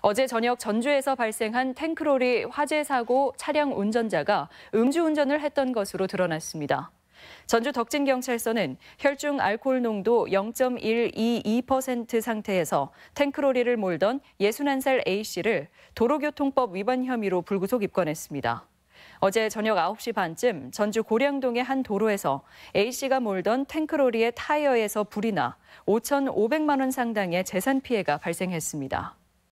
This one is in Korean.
어제 저녁 전주에서 발생한 탱크로리 화재 사고 차량 운전자가 음주운전을 했던 것으로 드러났습니다. 전주 덕진경찰서는 혈중 알코올 농도 0.122% 상태에서 탱크로리를 몰던 61살 A씨를 도로교통법 위반 혐의로 불구속 입건했습니다. 어제 저녁 9시 반쯤 전주 고량동의 한 도로에서 A씨가 몰던 탱크로리의 타이어에서 불이 나 5,500만 원 상당의 재산 피해가 발생했습니다.